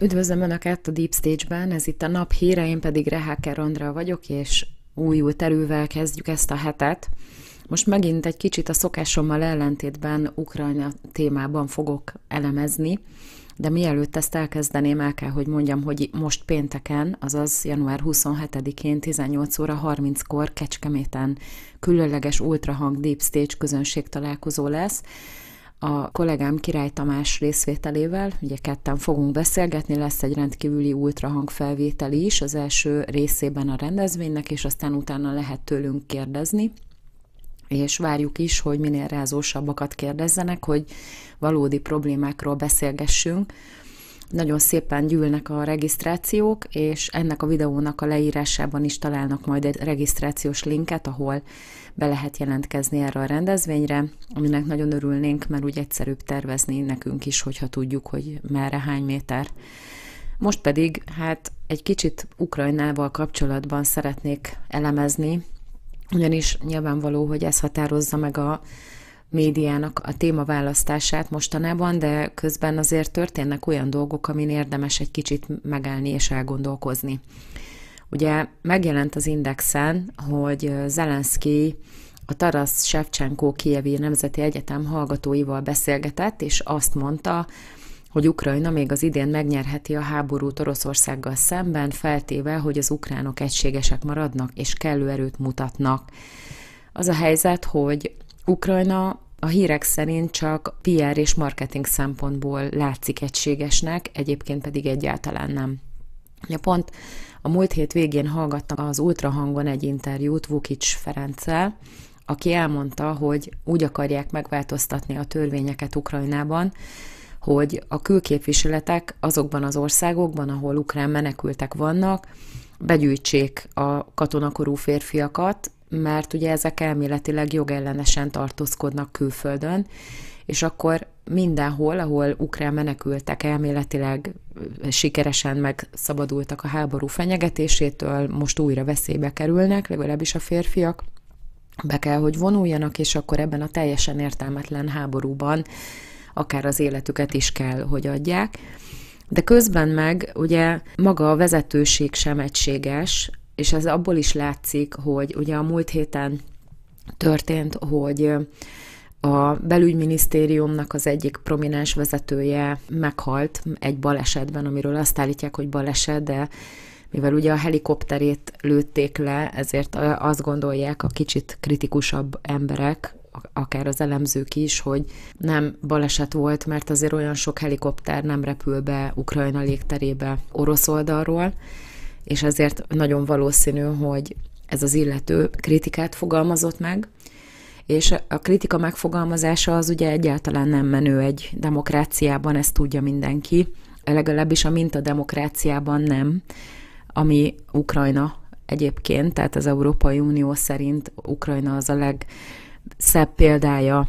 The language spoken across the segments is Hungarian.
Üdvözlöm Önöket a Deep Stage-ben, ez itt a nap híre, én pedig Reháker Andrea vagyok, és újul terülvel kezdjük ezt a hetet. Most megint egy kicsit a szokásommal ellentétben Ukrajna témában fogok elemezni, de mielőtt ezt elkezdeném, el kell, hogy mondjam, hogy most pénteken, azaz január 27-én 18 óra 30-kor Kecskeméten különleges ultrahang Deep Stage közönség találkozó lesz, a kollégám Király Tamás részvételével, ugye ketten fogunk beszélgetni, lesz egy rendkívüli ultrahangfelvételi is az első részében a rendezvénynek, és aztán utána lehet tőlünk kérdezni és várjuk is, hogy minél rázósabbakat kérdezzenek, hogy valódi problémákról beszélgessünk, nagyon szépen gyűlnek a regisztrációk, és ennek a videónak a leírásában is találnak majd egy regisztrációs linket, ahol be lehet jelentkezni erre a rendezvényre, aminek nagyon örülnénk, mert úgy egyszerűbb tervezni nekünk is, hogyha tudjuk, hogy merre hány méter. Most pedig hát egy kicsit Ukrajnával kapcsolatban szeretnék elemezni, ugyanis nyilvánvaló, hogy ez határozza meg a médiának a témaválasztását mostanában, de közben azért történnek olyan dolgok, amin érdemes egy kicsit megállni és elgondolkozni. Ugye megjelent az Indexen, hogy Zelenszky a Taras Shevchenko Kievi Nemzeti Egyetem hallgatóival beszélgetett, és azt mondta, hogy Ukrajna még az idén megnyerheti a háborút Oroszországgal szemben, feltéve, hogy az ukránok egységesek maradnak és kellő erőt mutatnak. Az a helyzet, hogy Ukrajna a hírek szerint csak PR és marketing szempontból látszik egységesnek, egyébként pedig egyáltalán nem. Ja, pont a múlt hét végén hallgattam az ultrahangon egy interjút Vukics Ferenccel, aki elmondta, hogy úgy akarják megváltoztatni a törvényeket Ukrajnában, hogy a külképviseletek azokban az országokban, ahol ukrán menekültek vannak, begyűjtsék a katonakorú férfiakat, mert ugye ezek elméletileg jogellenesen tartózkodnak külföldön, és akkor mindenhol, ahol ukrán menekültek elméletileg sikeresen megszabadultak a háború fenyegetésétől, most újra veszélybe kerülnek, legalábbis a férfiak, be kell, hogy vonuljanak, és akkor ebben a teljesen értelmetlen háborúban akár az életüket is kell, hogy adják. De közben meg ugye maga a vezetőség sem egységes, és ez abból is látszik, hogy ugye a múlt héten történt, hogy a belügyminisztériumnak az egyik prominens vezetője meghalt egy balesetben, amiről azt állítják, hogy baleset, de mivel ugye a helikopterét lőtték le, ezért azt gondolják a kicsit kritikusabb emberek, akár az elemzők is, hogy nem baleset volt, mert azért olyan sok helikopter nem repül be Ukrajna légterébe orosz oldalról, és ezért nagyon valószínű, hogy ez az illető kritikát fogalmazott meg, és a kritika megfogalmazása az ugye egyáltalán nem menő egy demokráciában, ezt tudja mindenki, legalábbis a minta demokráciában nem, ami Ukrajna egyébként, tehát az Európai Unió szerint Ukrajna az a legszebb példája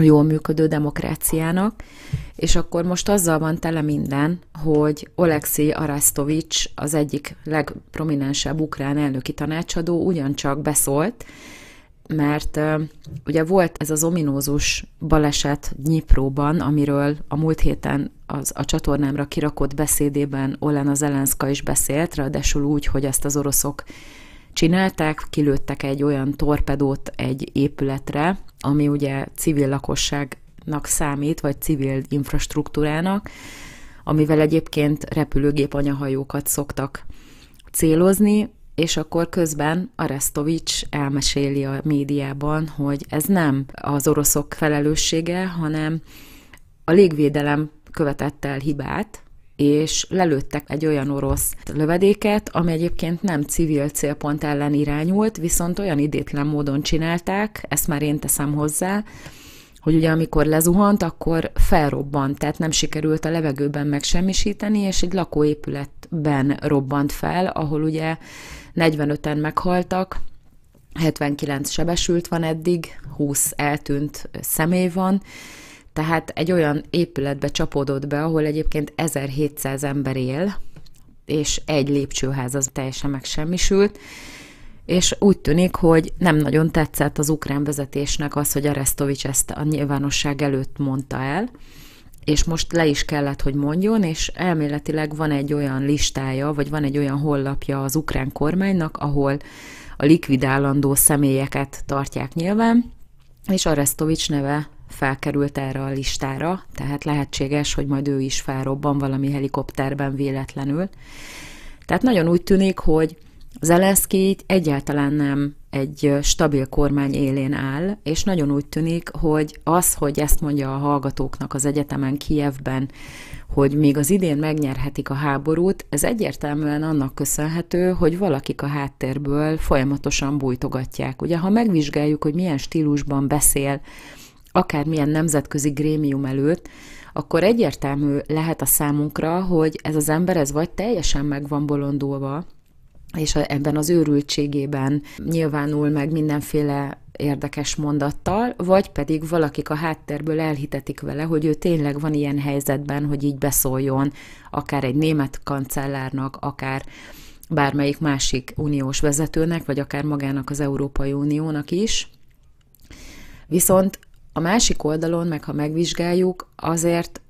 a jól működő demokráciának, és akkor most azzal van tele minden, hogy Olexi Arasztovics az egyik legprominensebb ukrán elnöki tanácsadó ugyancsak beszólt, mert uh, ugye volt ez az ominózus baleset Nyipróban, amiről a múlt héten az, a csatornámra kirakott beszédében Olena Zelenszka is beszélt, ráadásul úgy, hogy ezt az oroszok csinálták, kilőttek egy olyan torpedót egy épületre, ami ugye civil lakosságnak számít, vagy civil infrastruktúrának, amivel egyébként repülőgép anyahajókat szoktak célozni, és akkor közben Arestovics elmeséli a médiában, hogy ez nem az oroszok felelőssége, hanem a légvédelem követett el hibát, és lelőttek egy olyan orosz lövedéket, ami egyébként nem civil célpont ellen irányult, viszont olyan idétlen módon csinálták, ezt már én teszem hozzá, hogy ugye amikor lezuhant, akkor felrobbant, tehát nem sikerült a levegőben megsemmisíteni, és egy lakóépületben robbant fel, ahol ugye 45-en meghaltak, 79 sebesült van eddig, 20 eltűnt személy van, tehát egy olyan épületbe csapódott be, ahol egyébként 1700 ember él, és egy lépcsőház az teljesen megsemmisült, és úgy tűnik, hogy nem nagyon tetszett az ukrán vezetésnek az, hogy Aresztovics ezt a nyilvánosság előtt mondta el, és most le is kellett, hogy mondjon, és elméletileg van egy olyan listája, vagy van egy olyan hollapja az ukrán kormánynak, ahol a likvidálandó személyeket tartják nyilván, és Aresztovics neve felkerült erre a listára, tehát lehetséges, hogy majd ő is felrobban valami helikopterben véletlenül. Tehát nagyon úgy tűnik, hogy Zelenszky egyáltalán nem egy stabil kormány élén áll, és nagyon úgy tűnik, hogy az, hogy ezt mondja a hallgatóknak az egyetemen Kijevben, hogy még az idén megnyerhetik a háborút, ez egyértelműen annak köszönhető, hogy valakik a háttérből folyamatosan bújtogatják. Ugye, ha megvizsgáljuk, hogy milyen stílusban beszél akármilyen nemzetközi grémium előtt, akkor egyértelmű lehet a számunkra, hogy ez az ember ez vagy teljesen meg van bolondulva, és ebben az őrültségében nyilvánul meg mindenféle érdekes mondattal, vagy pedig valakik a háttérből elhitetik vele, hogy ő tényleg van ilyen helyzetben, hogy így beszóljon akár egy német kancellárnak, akár bármelyik másik uniós vezetőnek, vagy akár magának az Európai Uniónak is. Viszont a másik oldalon, meg ha megvizsgáljuk, azért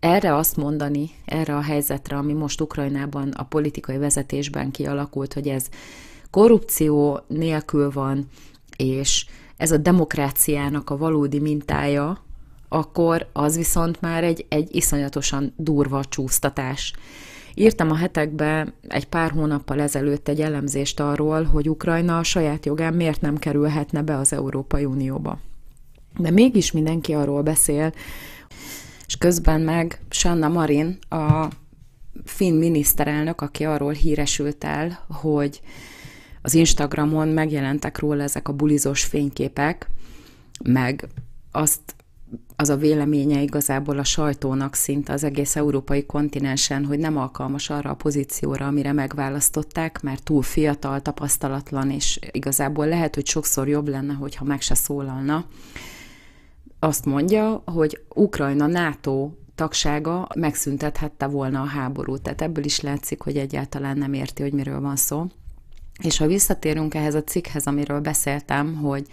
erre azt mondani, erre a helyzetre, ami most Ukrajnában a politikai vezetésben kialakult, hogy ez korrupció nélkül van, és ez a demokráciának a valódi mintája, akkor az viszont már egy, egy iszonyatosan durva csúsztatás. Írtam a hetekbe egy pár hónappal ezelőtt egy elemzést arról, hogy Ukrajna a saját jogán miért nem kerülhetne be az Európai Unióba. De mégis mindenki arról beszél, és közben meg Sanna Marin, a finn miniszterelnök, aki arról híresült el, hogy az Instagramon megjelentek róla ezek a bulizós fényképek, meg azt az a véleménye igazából a sajtónak szinte az egész európai kontinensen, hogy nem alkalmas arra a pozícióra, amire megválasztották, mert túl fiatal, tapasztalatlan, és igazából lehet, hogy sokszor jobb lenne, hogyha meg se szólalna azt mondja, hogy Ukrajna NATO tagsága megszüntethette volna a háborút. Tehát ebből is látszik, hogy egyáltalán nem érti, hogy miről van szó. És ha visszatérünk ehhez a cikkhez, amiről beszéltem, hogy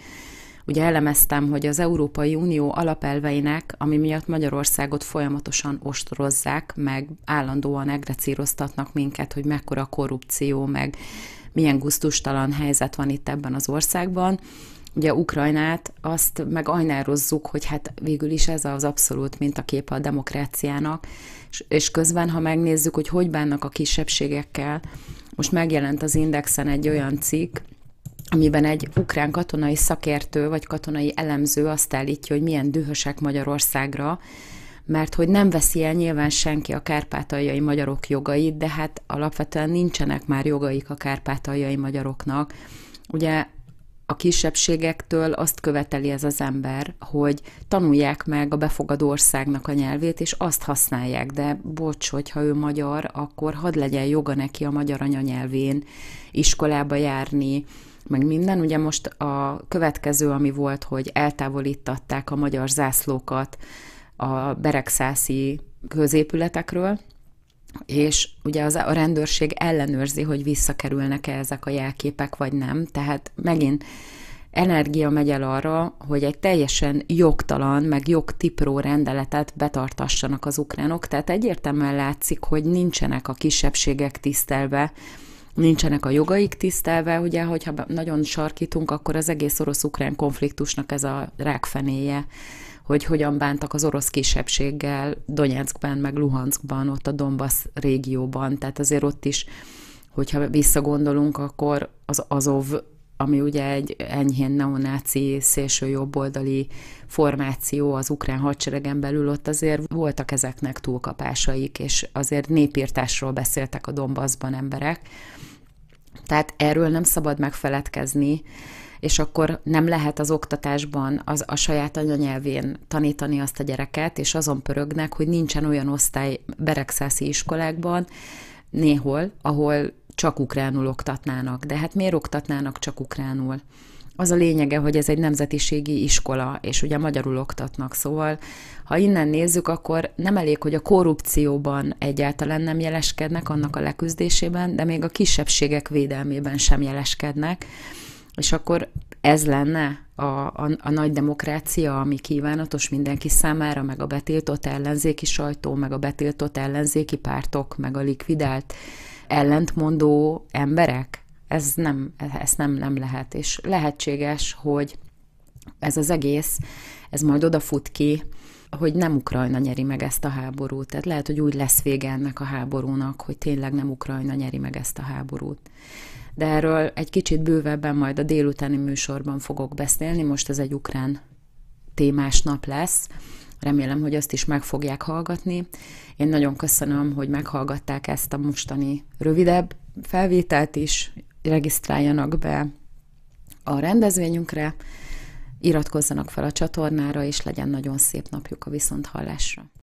ugye elemeztem, hogy az Európai Unió alapelveinek, ami miatt Magyarországot folyamatosan ostorozzák, meg állandóan egrecíroztatnak minket, hogy mekkora korrupció, meg milyen guztustalan helyzet van itt ebben az országban, ugye Ukrajnát, azt meg ajnározzuk, hogy hát végül is ez az abszolút mintakép a demokráciának, és, és közben, ha megnézzük, hogy hogy bánnak a kisebbségekkel, most megjelent az Indexen egy olyan cikk, amiben egy ukrán katonai szakértő vagy katonai elemző azt állítja, hogy milyen dühösek Magyarországra, mert hogy nem veszi el nyilván senki a kárpátaljai magyarok jogait, de hát alapvetően nincsenek már jogaik a kárpátaljai magyaroknak. Ugye a kisebbségektől azt követeli ez az ember, hogy tanulják meg a befogadó országnak a nyelvét, és azt használják, de bocs, hogyha ő magyar, akkor hadd legyen joga neki a magyar anyanyelvén iskolába járni, meg minden. Ugye most a következő, ami volt, hogy eltávolítatták a magyar zászlókat a beregszászi középületekről, és ugye az, a rendőrség ellenőrzi, hogy visszakerülnek-e ezek a jelképek, vagy nem. Tehát megint energia megy el arra, hogy egy teljesen jogtalan, meg jogtipró rendeletet betartassanak az ukránok. Tehát egyértelműen látszik, hogy nincsenek a kisebbségek tisztelve, nincsenek a jogaik tisztelve, ugye, hogyha nagyon sarkítunk, akkor az egész orosz-ukrán konfliktusnak ez a rákfenéje hogy hogyan bántak az orosz kisebbséggel Donetskben, meg Luhanskban, ott a Donbass régióban. Tehát azért ott is, hogyha visszagondolunk, akkor az Azov ami ugye egy enyhén neonáci, szélső jobboldali formáció az ukrán hadseregen belül, ott azért voltak ezeknek túlkapásaik, és azért népírtásról beszéltek a Donbassban emberek. Tehát erről nem szabad megfeledkezni, és akkor nem lehet az oktatásban az, a saját anyanyelvén tanítani azt a gyereket, és azon pörögnek, hogy nincsen olyan osztály beregszászi iskolákban, néhol, ahol csak ukránul oktatnának. De hát miért oktatnának csak ukránul? az a lényege, hogy ez egy nemzetiségi iskola, és ugye magyarul oktatnak, szóval ha innen nézzük, akkor nem elég, hogy a korrupcióban egyáltalán nem jeleskednek, annak a leküzdésében, de még a kisebbségek védelmében sem jeleskednek. És akkor ez lenne a, a, a nagy demokrácia, ami kívánatos mindenki számára, meg a betiltott ellenzéki sajtó, meg a betiltott ellenzéki pártok, meg a likvidált ellentmondó emberek. Ez nem, ez nem, nem lehet. És lehetséges, hogy ez az egész, ez majd odafut ki, hogy nem Ukrajna nyeri meg ezt a háborút. Tehát lehet, hogy úgy lesz vége ennek a háborúnak, hogy tényleg nem Ukrajna nyeri meg ezt a háborút de erről egy kicsit bővebben majd a délutáni műsorban fogok beszélni. Most ez egy ukrán témás nap lesz. Remélem, hogy azt is meg fogják hallgatni. Én nagyon köszönöm, hogy meghallgatták ezt a mostani rövidebb felvételt is. Regisztráljanak be a rendezvényünkre, iratkozzanak fel a csatornára, és legyen nagyon szép napjuk a viszonthallásra.